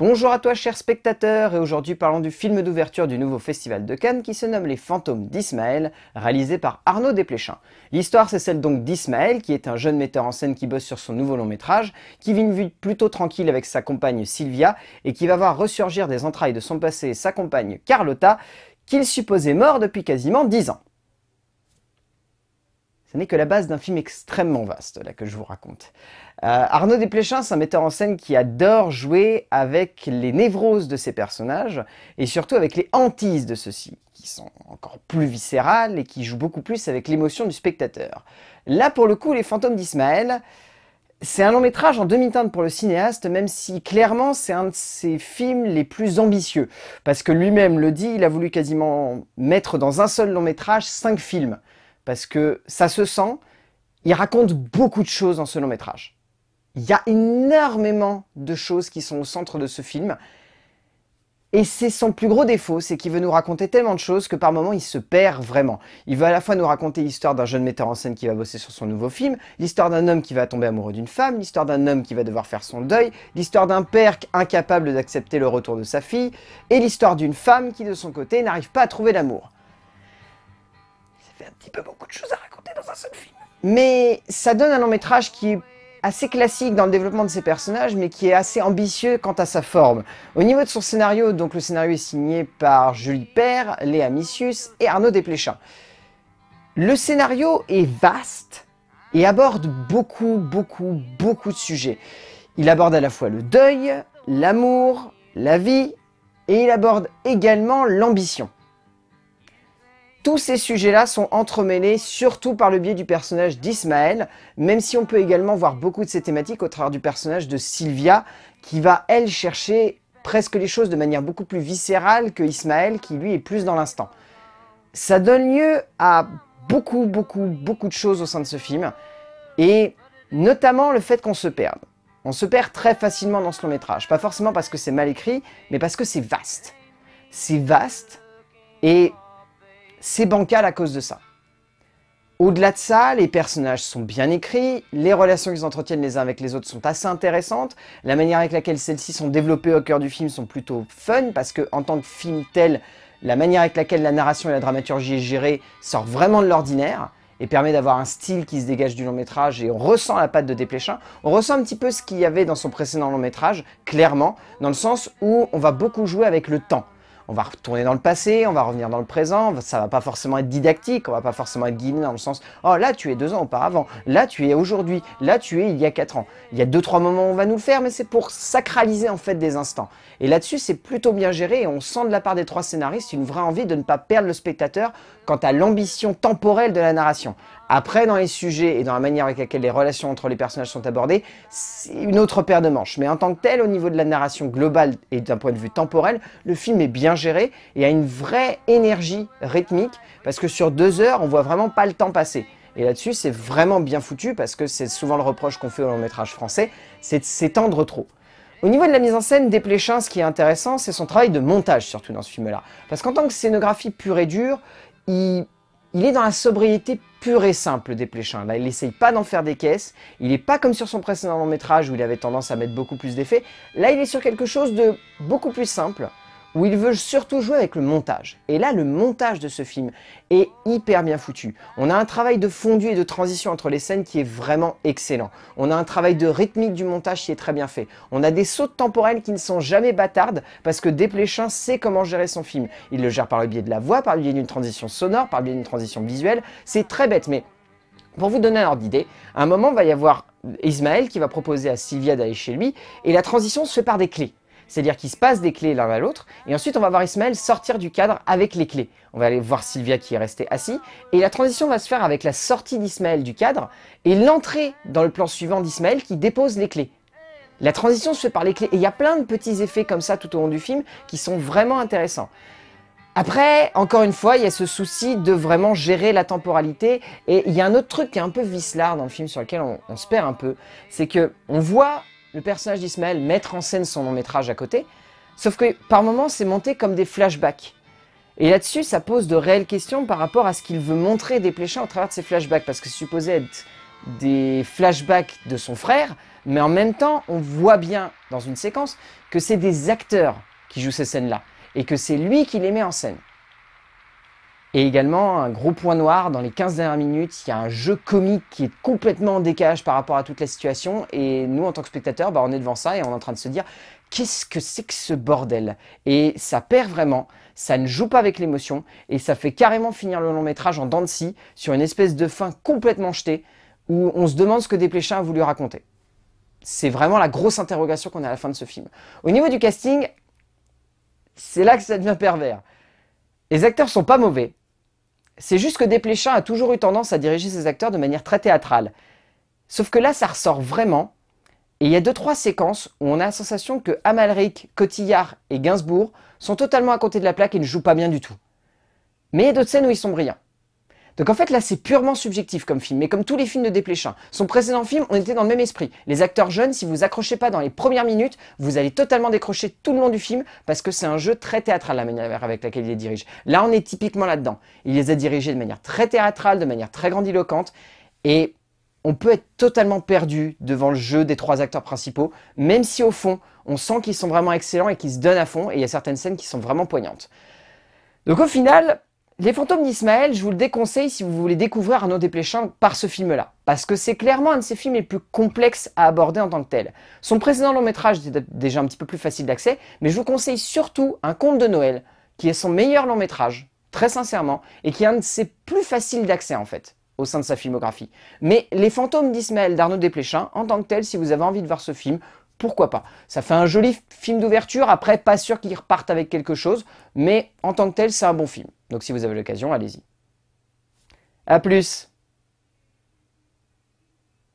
Bonjour à toi chers spectateurs et aujourd'hui parlons du film d'ouverture du nouveau festival de Cannes qui se nomme Les fantômes d'Ismaël, réalisé par Arnaud Desplechin. L'histoire c'est celle donc d'Ismaël qui est un jeune metteur en scène qui bosse sur son nouveau long métrage, qui vit une vie plutôt tranquille avec sa compagne Sylvia et qui va voir ressurgir des entrailles de son passé sa compagne Carlotta qu'il supposait mort depuis quasiment 10 ans. Ce n'est que la base d'un film extrêmement vaste, là, que je vous raconte. Euh, Arnaud Desplechin, c'est un metteur en scène qui adore jouer avec les névroses de ses personnages, et surtout avec les hantises de ceux-ci, qui sont encore plus viscérales et qui jouent beaucoup plus avec l'émotion du spectateur. Là, pour le coup, Les Fantômes d'Ismaël, c'est un long métrage en demi-teinte pour le cinéaste, même si clairement c'est un de ses films les plus ambitieux. Parce que lui-même le dit, il a voulu quasiment mettre dans un seul long métrage cinq films parce que ça se sent. Il raconte beaucoup de choses dans ce long métrage. Il y a énormément de choses qui sont au centre de ce film. Et c'est son plus gros défaut, c'est qu'il veut nous raconter tellement de choses que par moments il se perd vraiment. Il veut à la fois nous raconter l'histoire d'un jeune metteur en scène qui va bosser sur son nouveau film, l'histoire d'un homme qui va tomber amoureux d'une femme, l'histoire d'un homme qui va devoir faire son deuil, l'histoire d'un père incapable d'accepter le retour de sa fille, et l'histoire d'une femme qui de son côté n'arrive pas à trouver l'amour petit peu beaucoup de choses à raconter dans un seul film. Mais ça donne un long métrage qui est assez classique dans le développement de ses personnages, mais qui est assez ambitieux quant à sa forme. Au niveau de son scénario, donc le scénario est signé par Julie Père, Léa Missius et Arnaud Desplechin. Le scénario est vaste et aborde beaucoup, beaucoup, beaucoup de sujets. Il aborde à la fois le deuil, l'amour, la vie, et il aborde également l'ambition. Tous ces sujets-là sont entremêlés surtout par le biais du personnage d'Ismaël, même si on peut également voir beaucoup de ces thématiques au travers du personnage de Sylvia, qui va, elle, chercher presque les choses de manière beaucoup plus viscérale que Ismaël, qui lui est plus dans l'instant. Ça donne lieu à beaucoup, beaucoup, beaucoup de choses au sein de ce film, et notamment le fait qu'on se perde. On se perd très facilement dans ce long métrage, pas forcément parce que c'est mal écrit, mais parce que c'est vaste. C'est vaste, et c'est bancal à cause de ça. Au-delà de ça, les personnages sont bien écrits, les relations qu'ils entretiennent les uns avec les autres sont assez intéressantes, la manière avec laquelle celles-ci sont développées au cœur du film sont plutôt fun, parce que en tant que film tel, la manière avec laquelle la narration et la dramaturgie est gérée sort vraiment de l'ordinaire, et permet d'avoir un style qui se dégage du long métrage et on ressent la patte de Dépléchin. On ressent un petit peu ce qu'il y avait dans son précédent long métrage, clairement, dans le sens où on va beaucoup jouer avec le temps on va retourner dans le passé, on va revenir dans le présent, ça va pas forcément être didactique, on va pas forcément être guillemets dans le sens « Oh, là, tu es deux ans auparavant, là, tu es aujourd'hui, là, tu es il y a quatre ans. » Il y a deux, trois moments où on va nous le faire, mais c'est pour sacraliser en fait des instants. Et là-dessus, c'est plutôt bien géré et on sent de la part des trois scénaristes une vraie envie de ne pas perdre le spectateur quant à l'ambition temporelle de la narration. Après, dans les sujets et dans la manière avec laquelle les relations entre les personnages sont abordées, c'est une autre paire de manches. Mais en tant que tel, au niveau de la narration globale et d'un point de vue temporel, le film est bien géré et a une vraie énergie rythmique parce que sur deux heures, on voit vraiment pas le temps passer. Et là-dessus, c'est vraiment bien foutu parce que c'est souvent le reproche qu'on fait au long métrage français, c'est de s'étendre trop. Au niveau de la mise en scène, Desplechin, ce qui est intéressant, c'est son travail de montage, surtout dans ce film-là. Parce qu'en tant que scénographie pure et dure, il il est dans la sobriété pure et simple des Pléchins. Là, il n'essaye pas d'en faire des caisses. Il n'est pas comme sur son précédent long métrage où il avait tendance à mettre beaucoup plus d'effets. Là, il est sur quelque chose de beaucoup plus simple où il veut surtout jouer avec le montage. Et là, le montage de ce film est hyper bien foutu. On a un travail de fondu et de transition entre les scènes qui est vraiment excellent. On a un travail de rythmique du montage qui est très bien fait. On a des sauts temporels qui ne sont jamais bâtardes parce que Desplechin sait comment gérer son film. Il le gère par le biais de la voix, par le biais d'une transition sonore, par le biais d'une transition visuelle. C'est très bête, mais pour vous donner un ordre d'idée, à un moment, il va y avoir Ismaël qui va proposer à Sylvia d'aller chez lui, et la transition se fait par des clés c'est-à-dire qu'ils se passent des clés l'un à l'autre, et ensuite on va voir Ismaël sortir du cadre avec les clés. On va aller voir Sylvia qui est restée assise, et la transition va se faire avec la sortie d'Ismaël du cadre et l'entrée dans le plan suivant d'Ismaël qui dépose les clés. La transition se fait par les clés, et il y a plein de petits effets comme ça tout au long du film qui sont vraiment intéressants. Après, encore une fois, il y a ce souci de vraiment gérer la temporalité. Et il y a un autre truc qui est un peu vicelard dans le film sur lequel on, on se perd un peu. C'est que on voit le personnage d'Ismaël mettre en scène son long métrage à côté, sauf que par moments c'est monté comme des flashbacks. Et là-dessus, ça pose de réelles questions par rapport à ce qu'il veut montrer des pléchins au travers de ces flashbacks, parce que c'est supposé être des flashbacks de son frère, mais en même temps, on voit bien dans une séquence que c'est des acteurs qui jouent ces scènes-là, et que c'est lui qui les met en scène. Et également, un gros point noir, dans les 15 dernières minutes, il y a un jeu comique qui est complètement en décalage par rapport à toute la situation. Et nous, en tant que spectateurs, bah, on est devant ça et on est en train de se dire qu'est-ce que c'est que ce bordel Et ça perd vraiment, ça ne joue pas avec l'émotion, et ça fait carrément finir le long métrage en dents de scie, sur une espèce de fin complètement jetée, où on se demande ce que Desplechin a voulu raconter. C'est vraiment la grosse interrogation qu'on a à la fin de ce film. Au niveau du casting, c'est là que ça devient pervers. Les acteurs sont pas mauvais, c'est juste que Desplechin a toujours eu tendance à diriger ses acteurs de manière très théâtrale. Sauf que là, ça ressort vraiment. Et il y a deux, trois séquences où on a la sensation que Amalric, Cotillard et Gainsbourg sont totalement à côté de la plaque et ne jouent pas bien du tout. Mais il y a d'autres scènes où ils sont brillants. Donc en fait là c'est purement subjectif comme film, mais comme tous les films de Desplechin. Son précédent film, on était dans le même esprit. Les acteurs jeunes, si vous accrochez pas dans les premières minutes, vous allez totalement décrocher tout le long du film parce que c'est un jeu très théâtral la manière avec laquelle il les dirige. Là on est typiquement là-dedans. Il les a dirigés de manière très théâtrale, de manière très grandiloquente et on peut être totalement perdu devant le jeu des trois acteurs principaux, même si au fond on sent qu'ils sont vraiment excellents et qu'ils se donnent à fond et il y a certaines scènes qui sont vraiment poignantes. Donc au final, les fantômes d'Ismaël, je vous le déconseille si vous voulez découvrir Arnaud Desplechin par ce film-là, parce que c'est clairement un de ses films les plus complexes à aborder en tant que tel. Son précédent long métrage était déjà un petit peu plus facile d'accès, mais je vous conseille surtout Un conte de Noël, qui est son meilleur long métrage, très sincèrement, et qui est un de ses plus faciles d'accès en fait au sein de sa filmographie. Mais Les fantômes d'Ismaël d'Arnaud Desplechin, en tant que tel, si vous avez envie de voir ce film, pourquoi pas. Ça fait un joli film d'ouverture, après pas sûr qu'il reparte avec quelque chose, mais en tant que tel c'est un bon film. Donc si vous avez l'occasion, allez-y. A plus